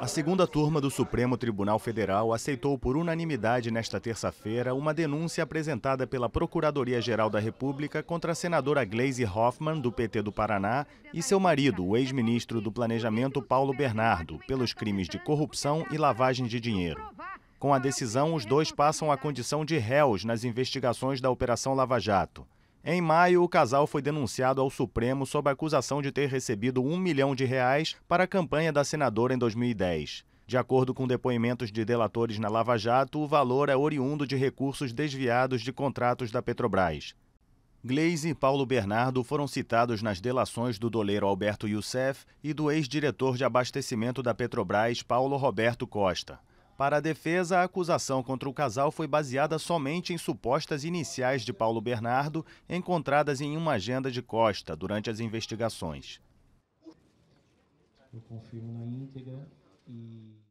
A segunda turma do Supremo Tribunal Federal aceitou por unanimidade nesta terça-feira uma denúncia apresentada pela Procuradoria-Geral da República contra a senadora Gleisi Hoffmann, do PT do Paraná, e seu marido, o ex-ministro do Planejamento Paulo Bernardo, pelos crimes de corrupção e lavagem de dinheiro. Com a decisão, os dois passam à condição de réus nas investigações da Operação Lava Jato. Em maio, o casal foi denunciado ao Supremo sob a acusação de ter recebido um milhão de reais para a campanha da senadora em 2010. De acordo com depoimentos de delatores na Lava Jato, o valor é oriundo de recursos desviados de contratos da Petrobras. Gleise e Paulo Bernardo foram citados nas delações do doleiro Alberto Youssef e do ex-diretor de abastecimento da Petrobras, Paulo Roberto Costa. Para a defesa, a acusação contra o casal foi baseada somente em supostas iniciais de Paulo Bernardo, encontradas em uma agenda de Costa durante as investigações. Eu confirmo na íntegra e.